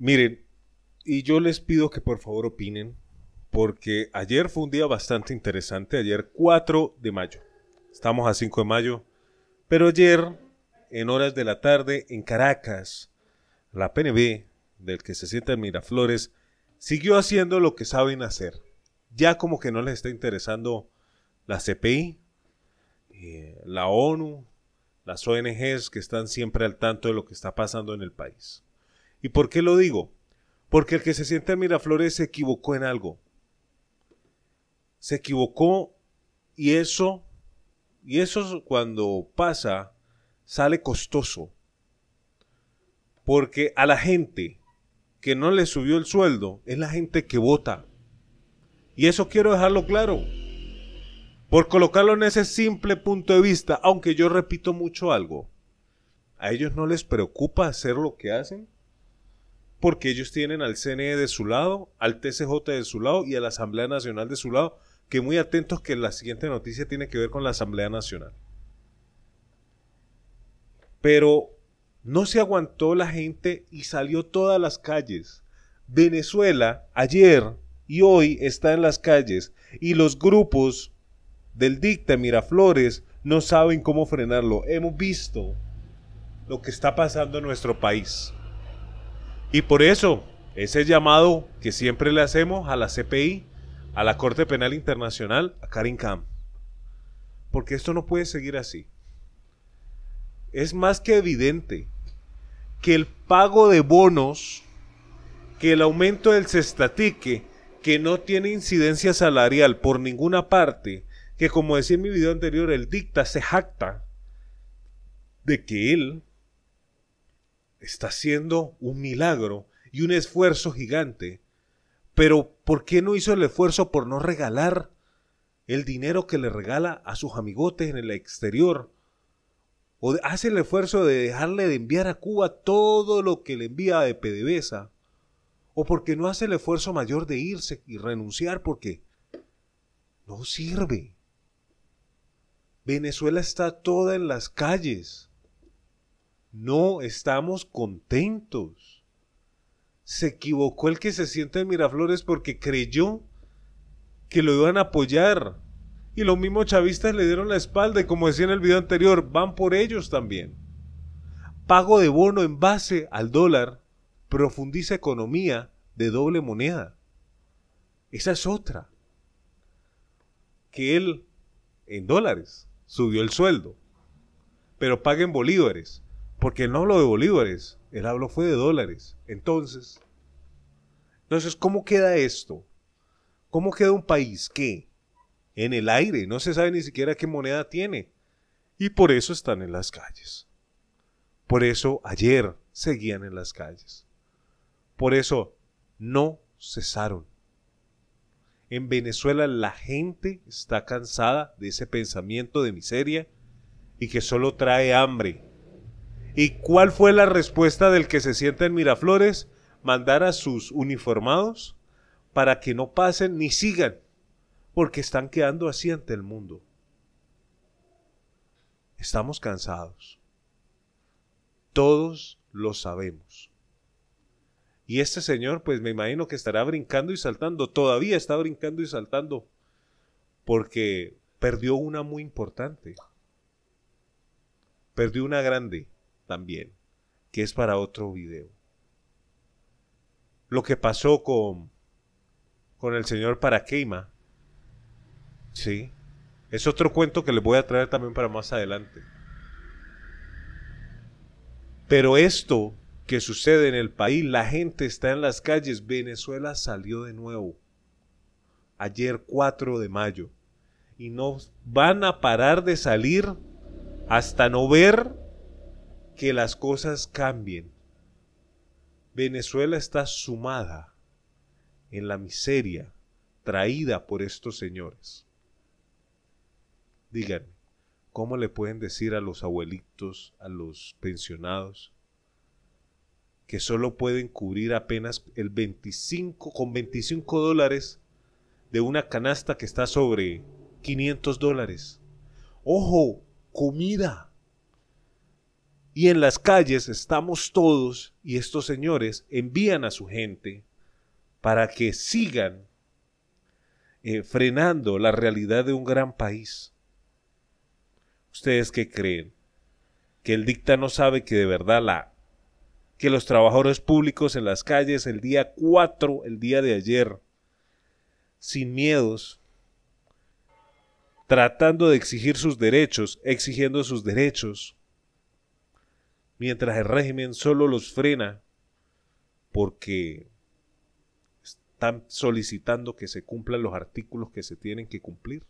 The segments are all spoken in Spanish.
Miren, y yo les pido que por favor opinen, porque ayer fue un día bastante interesante, ayer 4 de mayo, estamos a 5 de mayo, pero ayer, en horas de la tarde, en Caracas, la PNB, del que se sienta en Miraflores, siguió haciendo lo que saben hacer. Ya como que no les está interesando la CPI, eh, la ONU, las ONGs que están siempre al tanto de lo que está pasando en el país. ¿Y por qué lo digo? Porque el que se siente en Miraflores se equivocó en algo. Se equivocó y eso, y eso cuando pasa, sale costoso. Porque a la gente que no le subió el sueldo es la gente que vota. Y eso quiero dejarlo claro. Por colocarlo en ese simple punto de vista, aunque yo repito mucho algo, a ellos no les preocupa hacer lo que hacen porque ellos tienen al CNE de su lado, al TCJ de su lado y a la Asamblea Nacional de su lado, que muy atentos que la siguiente noticia tiene que ver con la Asamblea Nacional. Pero no se aguantó la gente y salió todas las calles. Venezuela ayer y hoy está en las calles y los grupos del dicta Miraflores no saben cómo frenarlo. Hemos visto lo que está pasando en nuestro país. Y por eso, ese llamado que siempre le hacemos a la CPI, a la Corte Penal Internacional, a Karim Kamp. Porque esto no puede seguir así. Es más que evidente que el pago de bonos, que el aumento del cestatique, que no tiene incidencia salarial por ninguna parte, que como decía en mi video anterior, el dicta se jacta de que él está haciendo un milagro y un esfuerzo gigante, pero ¿por qué no hizo el esfuerzo por no regalar el dinero que le regala a sus amigotes en el exterior? ¿O hace el esfuerzo de dejarle de enviar a Cuba todo lo que le envía de PDVSA? ¿O porque no hace el esfuerzo mayor de irse y renunciar porque no sirve? Venezuela está toda en las calles. No estamos contentos. Se equivocó el que se siente en Miraflores porque creyó que lo iban a apoyar. Y los mismos chavistas le dieron la espalda y como decía en el video anterior, van por ellos también. Pago de bono en base al dólar profundiza economía de doble moneda. Esa es otra. Que él, en dólares, subió el sueldo, pero paga en bolívares. Porque él no habló de bolívares, él habló fue de dólares. Entonces, entonces, ¿cómo queda esto? ¿Cómo queda un país que en el aire no se sabe ni siquiera qué moneda tiene? Y por eso están en las calles. Por eso ayer seguían en las calles. Por eso no cesaron. En Venezuela la gente está cansada de ese pensamiento de miseria y que solo trae hambre. ¿Y cuál fue la respuesta del que se sienta en Miraflores? Mandar a sus uniformados para que no pasen ni sigan, porque están quedando así ante el mundo. Estamos cansados. Todos lo sabemos. Y este señor, pues me imagino que estará brincando y saltando, todavía está brincando y saltando, porque perdió una muy importante. Perdió una grande también, que es para otro video. Lo que pasó con, con el señor Paraqueima, sí, es otro cuento que les voy a traer también para más adelante. Pero esto que sucede en el país, la gente está en las calles, Venezuela salió de nuevo, ayer 4 de mayo, y no van a parar de salir hasta no ver que las cosas cambien. Venezuela está sumada en la miseria traída por estos señores. Díganme, ¿cómo le pueden decir a los abuelitos, a los pensionados, que solo pueden cubrir apenas el 25, con 25 dólares de una canasta que está sobre 500 dólares? ¡Ojo! ¡Comida! Y en las calles estamos todos y estos señores envían a su gente para que sigan eh, frenando la realidad de un gran país. ¿Ustedes qué creen? ¿Que el dicta no sabe que de verdad la que los trabajadores públicos en las calles el día 4, el día de ayer, sin miedos, tratando de exigir sus derechos, exigiendo sus derechos, mientras el régimen solo los frena porque están solicitando que se cumplan los artículos que se tienen que cumplir.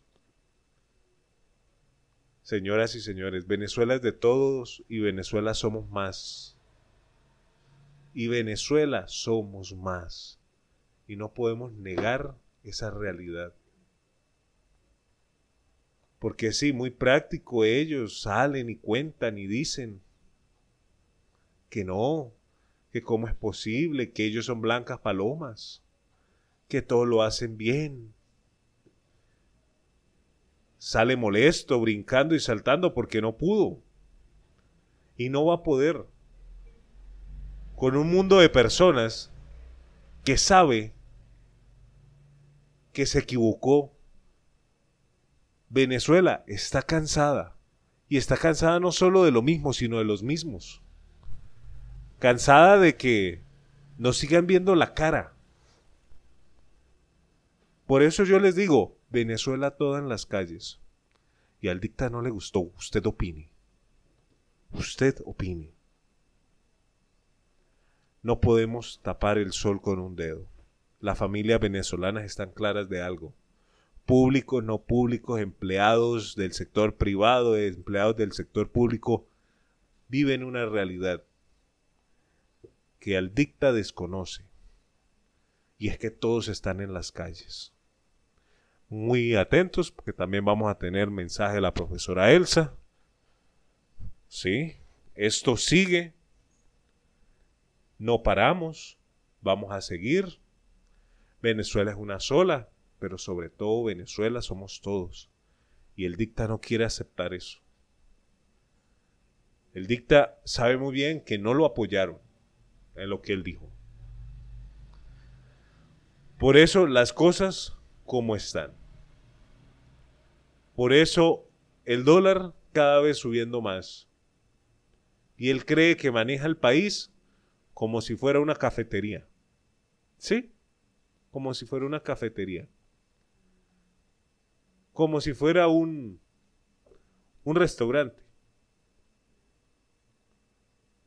Señoras y señores, Venezuela es de todos y Venezuela somos más. Y Venezuela somos más. Y no podemos negar esa realidad. Porque sí, muy práctico ellos salen y cuentan y dicen, que no, que cómo es posible, que ellos son blancas palomas, que todo lo hacen bien. Sale molesto, brincando y saltando porque no pudo. Y no va a poder. Con un mundo de personas que sabe que se equivocó. Venezuela está cansada. Y está cansada no solo de lo mismo, sino de los mismos. Cansada de que nos sigan viendo la cara. Por eso yo les digo, Venezuela toda en las calles. Y al dicta no le gustó, usted opine. Usted opine. No podemos tapar el sol con un dedo. Las familias venezolanas están claras de algo. Públicos, no públicos, empleados del sector privado, empleados del sector público, viven una realidad que al dicta desconoce. Y es que todos están en las calles. Muy atentos porque también vamos a tener mensaje de la profesora Elsa. Sí, esto sigue. No paramos, vamos a seguir. Venezuela es una sola, pero sobre todo Venezuela somos todos. Y el dicta no quiere aceptar eso. El dicta sabe muy bien que no lo apoyaron, en lo que él dijo. Por eso las cosas como están. Por eso el dólar cada vez subiendo más. Y él cree que maneja el país como si fuera una cafetería. ¿Sí? Como si fuera una cafetería. Como si fuera un, un restaurante.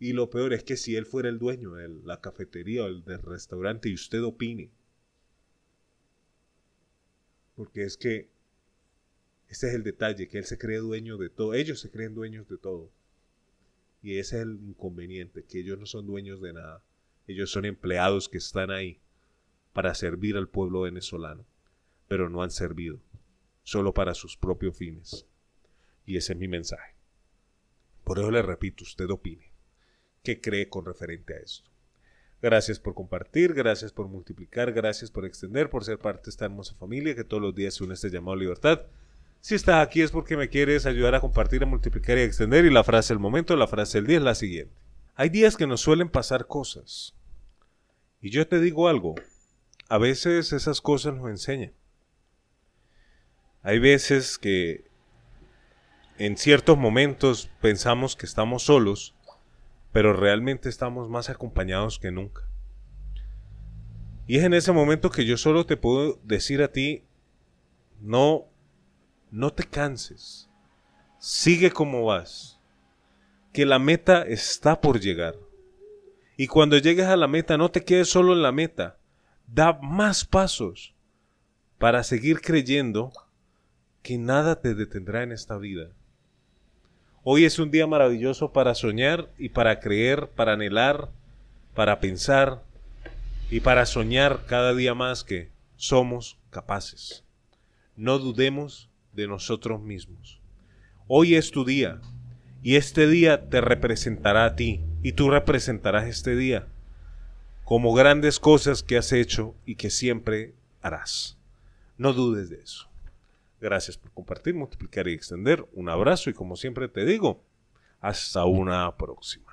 Y lo peor es que si él fuera el dueño de la cafetería o del restaurante y usted opine, porque es que ese es el detalle, que él se cree dueño de todo, ellos se creen dueños de todo. Y ese es el inconveniente, que ellos no son dueños de nada. Ellos son empleados que están ahí para servir al pueblo venezolano, pero no han servido, solo para sus propios fines. Y ese es mi mensaje. Por eso le repito, usted opine qué cree con referente a esto. Gracias por compartir, gracias por multiplicar, gracias por extender, por ser parte de esta hermosa familia que todos los días se une a este llamado libertad. Si estás aquí es porque me quieres ayudar a compartir, a multiplicar y a extender. Y la frase del momento, la frase del día es la siguiente. Hay días que nos suelen pasar cosas. Y yo te digo algo, a veces esas cosas nos enseñan. Hay veces que en ciertos momentos pensamos que estamos solos pero realmente estamos más acompañados que nunca. Y es en ese momento que yo solo te puedo decir a ti, no, no te canses, sigue como vas, que la meta está por llegar. Y cuando llegues a la meta, no te quedes solo en la meta, da más pasos para seguir creyendo que nada te detendrá en esta vida Hoy es un día maravilloso para soñar y para creer, para anhelar, para pensar y para soñar cada día más que somos capaces. No dudemos de nosotros mismos. Hoy es tu día y este día te representará a ti y tú representarás este día como grandes cosas que has hecho y que siempre harás. No dudes de eso. Gracias por compartir, multiplicar y extender. Un abrazo y como siempre te digo, hasta una próxima.